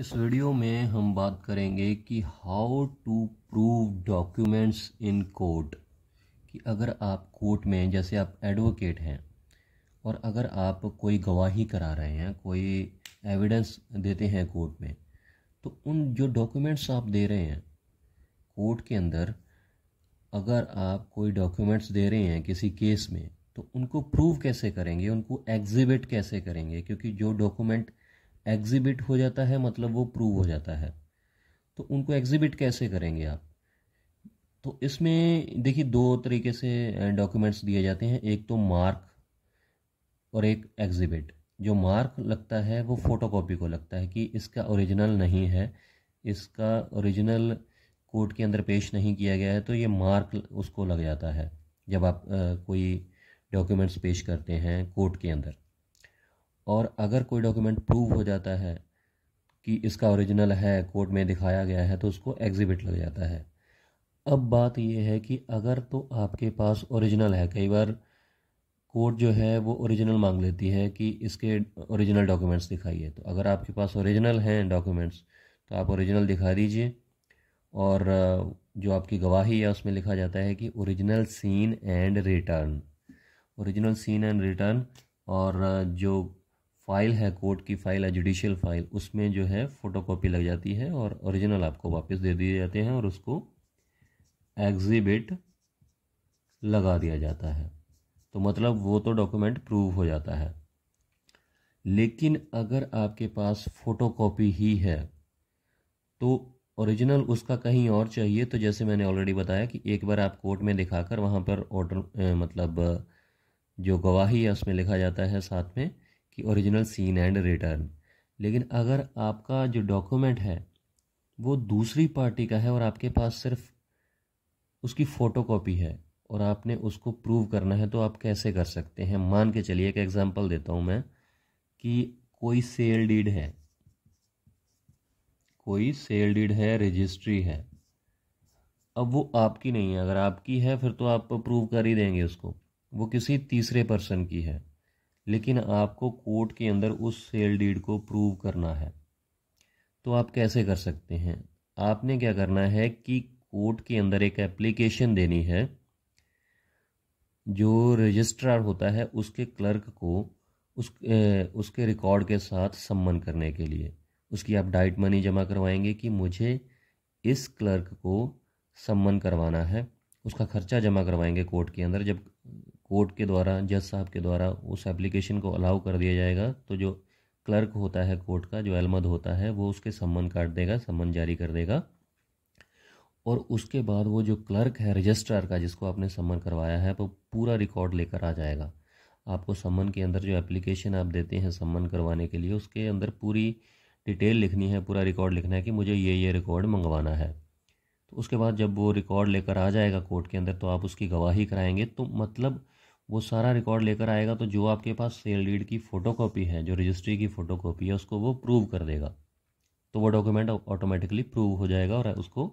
इस वीडियो में हम बात करेंगे कि how to prove documents in court कि अगर आप कोर्ट में जैसे आप एडवोकेट हैं और अगर आप कोई गवाही करा रहे हैं कोई एविडेंस देते हैं कोर्ट में तो उन जो डॉक्यूमेंट्स आप दे रहे हैं कोर्ट के अंदर अगर आप कोई डॉक्यूमेंट्स दे रहे हैं किसी केस में तो उनको प्रूव कैसे करेंगे उनको एग्जिबिट कैसे करेंगे क्योंकि जो डॉक्यूमेंट एग्जिबिट हो जाता है मतलब वो प्रूव हो जाता है तो उनको एग्जिबिट कैसे करेंगे आप तो इसमें देखिए दो तरीके से डॉक्यूमेंट्स दिए जाते हैं एक तो मार्क और एक एग्जिबिट जो मार्क लगता है वो फोटोकॉपी को लगता है कि इसका ओरिजिनल नहीं है इसका ओरिजिनल कोर्ट के अंदर पेश नहीं किया गया है तो ये मार्क उसको लग जाता है जब आप आ, कोई डॉक्यूमेंट्स पेश करते हैं कोर्ट के अंदर और अगर कोई डॉक्यूमेंट प्रूव हो जाता है कि इसका ओरिजिनल है कोर्ट में दिखाया गया है तो उसको एग्जिबिट लग जाता है अब बात यह है कि अगर तो आपके पास ओरिजिनल है कई बार कोर्ट जो है वो ओरिजिनल मांग लेती है कि इसके ओरिजिनल डॉक्यूमेंट्स दिखाइए तो अगर आपके पास ओरिजिनल हैं डॉक्यूमेंट्स तो आप ओरिजिनल दिखा दीजिए और जो आपकी गवाही है उसमें लिखा जाता है कि original seen and return original seen and return और जो फाइल है कोर्ट की फाइल है जुडिशियल फाइल उसमें जो है फ़ोटोकॉपी लग जाती है और ओरिजिनल आपको वापस दे दिए जाते हैं और उसको एग्जिबिट लगा दिया जाता है तो मतलब वो तो डॉक्यूमेंट प्रूव हो जाता है लेकिन अगर आपके पास फ़ोटोकॉपी ही है तो ओरिजिनल उसका कहीं और चाहिए तो जैसे मैंने ऑलरेडी बताया कि एक बार आप कोर्ट में दिखाकर वहाँ पर ऑर्डर मतलब जो गवाही है उसमें लिखा जाता है साथ में कि ओरिजिनल सीन एंड रिटर्न लेकिन अगर आपका जो डॉक्यूमेंट है वो दूसरी पार्टी का है और आपके पास सिर्फ उसकी फ़ोटो कॉपी है और आपने उसको प्रूव करना है तो आप कैसे कर सकते हैं मान के चलिए एक एग्जांपल देता हूँ मैं कि कोई सेल डीड है कोई सेल डीड है रजिस्ट्री है अब वो आपकी नहीं है अगर आपकी है फिर तो आप प्रूव कर ही देंगे उसको वो किसी तीसरे पर्सन की है लेकिन आपको कोर्ट के अंदर उस सेल डीड को प्रूव करना है तो आप कैसे कर सकते हैं आपने क्या करना है कि कोर्ट के अंदर एक एप्लीकेशन देनी है जो रजिस्ट्रार होता है उसके क्लर्क को उस ए, उसके रिकॉर्ड के साथ सम्मन करने के लिए उसकी आप डाइट मनी जमा करवाएंगे कि मुझे इस क्लर्क को सम्मन करवाना है उसका खर्चा जमा करवाएंगे कोर्ट के अंदर जब कोर्ट के द्वारा जज साहब के द्वारा उस एप्लीकेशन को अलाउ कर दिया जाएगा तो जो क्लर्क होता है कोर्ट का जो अलमद होता है वो उसके सम्मन काट देगा सम्मन जारी कर देगा और उसके बाद वो जो क्लर्क है रजिस्ट्रार का जिसको आपने सम्मन करवाया है वो पूरा रिकॉर्ड लेकर आ जाएगा आपको सम्मन के अंदर जो एप्लीकेशन आप देते हैं सम्मन करवाने के लिए उसके अंदर पूरी डिटेल लिखनी है पूरा रिकॉर्ड लिखना है कि मुझे ये ये रिकॉर्ड मंगवाना है तो उसके बाद जब वो रिकॉर्ड लेकर आ जाएगा कोर्ट के अंदर तो आप उसकी गवाही कराएंगे तो मतलब वो सारा रिकॉर्ड लेकर आएगा तो जो आपके पास सेल डीड की फ़ोटोकॉपी है जो रजिस्ट्री की फ़ोटोकॉपी है उसको वो प्रूव कर देगा तो वो डॉक्यूमेंट ऑटोमेटिकली प्रूव हो जाएगा और उसको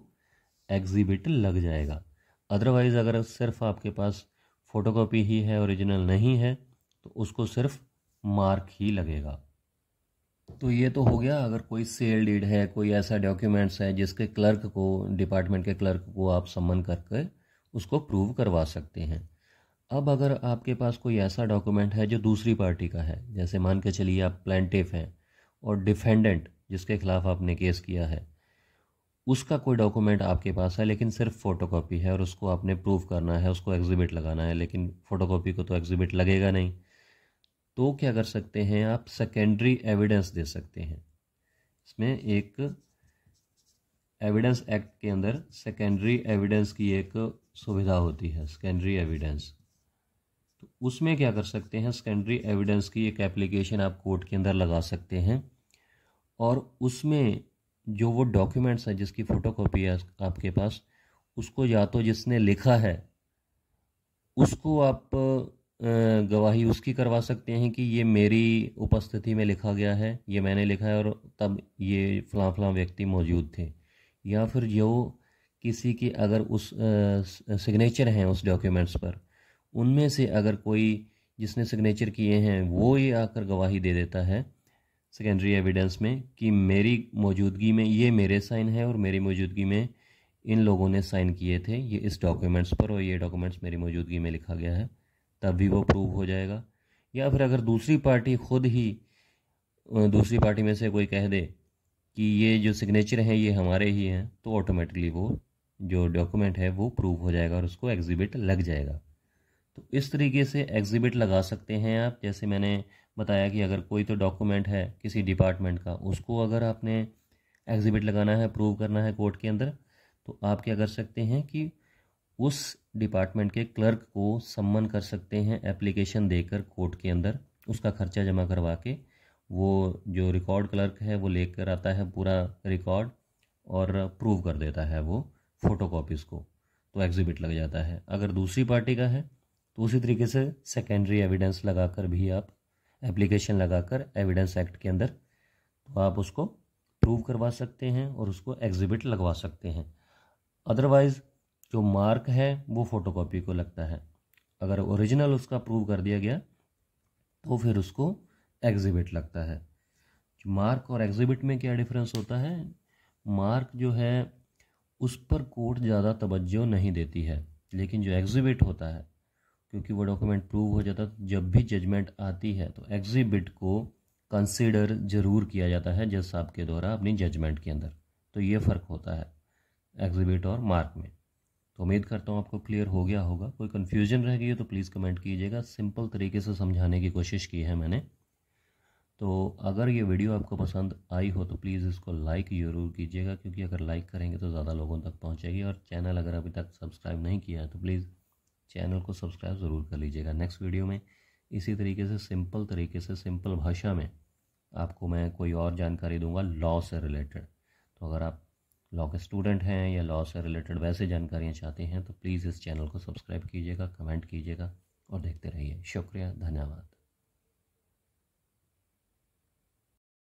एग्जिबिट लग जाएगा अदरवाइज़ अगर सिर्फ आपके पास फ़ोटोकॉपी ही है ओरिजिनल नहीं है तो उसको सिर्फ मार्क ही लगेगा तो ये तो हो गया अगर कोई सेल डीड है कोई ऐसा डॉक्यूमेंट्स है जिसके क्लर्क को डिपार्टमेंट के क्लर्क को आप सम्मन करके उसको प्रूव करवा सकते हैं अब अगर आपके पास कोई ऐसा डॉक्यूमेंट है जो दूसरी पार्टी का है जैसे मान के चलिए आप प्लेंटिफ हैं और डिफेंडेंट जिसके खिलाफ आपने केस किया है उसका कोई डॉक्यूमेंट आपके पास है लेकिन सिर्फ फ़ोटोकॉपी है और उसको आपने प्रूव करना है उसको एग्जिबिट लगाना है लेकिन फ़ोटोकॉपी को तो एग्जिबिट लगेगा नहीं तो क्या कर सकते हैं आप सेकेंडरी एविडेंस दे सकते हैं इसमें एक एविडेंस एक्ट के अंदर सेकेंडरी एविडेंस की एक सुविधा होती है सेकेंडरी एविडेंस तो उसमें क्या कर सकते हैं सेकेंडरी एविडेंस की एक एप्लीकेशन आप कोर्ट के अंदर लगा सकते हैं और उसमें जो वो डॉक्यूमेंट्स हैं जिसकी फ़ोटोकॉपी है आपके पास उसको या तो जिसने लिखा है उसको आप गवाही उसकी करवा सकते हैं कि ये मेरी उपस्थिति में लिखा गया है ये मैंने लिखा है और तब ये फलां फलां व्यक्ति मौजूद थे या फिर जो किसी के अगर उस सिग्नेचर हैं उस डॉक्यूमेंट्स पर उनमें से अगर कोई जिसने सिग्नेचर किए हैं वो ये आकर गवाही दे देता है सेकेंडरी एविडेंस में कि मेरी मौजूदगी में ये मेरे साइन है और मेरी मौजूदगी में इन लोगों ने साइन किए थे ये इस डॉक्यूमेंट्स पर और ये डॉक्यूमेंट्स मेरी मौजूदगी में लिखा गया है तब भी वो प्रूव हो जाएगा या फिर अगर दूसरी पार्टी खुद ही दूसरी पार्टी में से कोई कह दे कि ये जो सिग्नेचर हैं ये हमारे ही हैं तो ऑटोमेटिकली वो जो डॉक्यूमेंट है वो प्रूव हो जाएगा और उसको एग्जिबिट लग जाएगा तो इस तरीके से एग्ज़िबिट लगा सकते हैं आप जैसे मैंने बताया कि अगर कोई तो डॉक्यूमेंट है किसी डिपार्टमेंट का उसको अगर आपने एग्ज़िबिट लगाना है प्रूव करना है कोर्ट के अंदर तो आप क्या कर सकते हैं कि उस डिपार्टमेंट के क्लर्क को सम्मन कर सकते हैं एप्लीकेशन देकर कोर्ट के अंदर उसका खर्चा जमा करवा के वो जो रिकॉर्ड क्लर्क है वो लेकर आता है पूरा रिकॉर्ड और प्रूव कर देता है वो फ़ोटो को तो एग्ज़िबिट लग जाता है अगर दूसरी पार्टी का है तो उसी तरीके से सेकेंडरी एविडेंस लगाकर भी आप एप्लीकेशन लगाकर एविडेंस एक्ट के अंदर तो आप उसको प्रूव करवा सकते हैं और उसको एग्जिबिट लगवा सकते हैं अदरवाइज़ जो मार्क है वो फोटोकॉपी को लगता है अगर ओरिजिनल उसका प्रूव कर दिया गया तो फिर उसको एग्जिबिट लगता है मार्क और एग्जिबिट में क्या डिफरेंस होता है मार्क जो है उस पर कोर्ट ज़्यादा तवज्जो नहीं देती है लेकिन जो एग्जिबिट होता है क्योंकि वो डॉक्यूमेंट प्रूव हो जाता है तो जब भी जजमेंट आती है तो एग्जिबिट को कंसिडर जरूर किया जाता है जज साहब के द्वारा अपनी जजमेंट के अंदर तो ये फ़र्क होता है एग्जिबिट और मार्क में तो उम्मीद करता हूँ आपको क्लियर हो गया होगा कोई कन्फ्यूजन रह गई है तो प्लीज़ कमेंट कीजिएगा सिंपल तरीके से समझाने की कोशिश की है मैंने तो अगर ये वीडियो आपको पसंद आई हो तो प्लीज़ इसको लाइक ज़रूर कीजिएगा क्योंकि अगर लाइक करेंगे तो ज़्यादा लोगों तक पहुँचेगी और चैनल अगर अभी तक सब्सक्राइब नहीं किया है तो प्लीज़ चैनल को सब्सक्राइब ज़रूर कर लीजिएगा नेक्स्ट वीडियो में इसी तरीके से सिंपल तरीके से सिंपल भाषा में आपको मैं कोई और जानकारी दूंगा लॉ से रिलेटेड तो अगर आप लॉ के स्टूडेंट हैं या लॉ से रिलेटेड वैसे जानकारियाँ चाहते हैं तो प्लीज़ इस चैनल को सब्सक्राइब कीजिएगा कमेंट कीजिएगा और देखते रहिए शुक्रिया धन्यवाद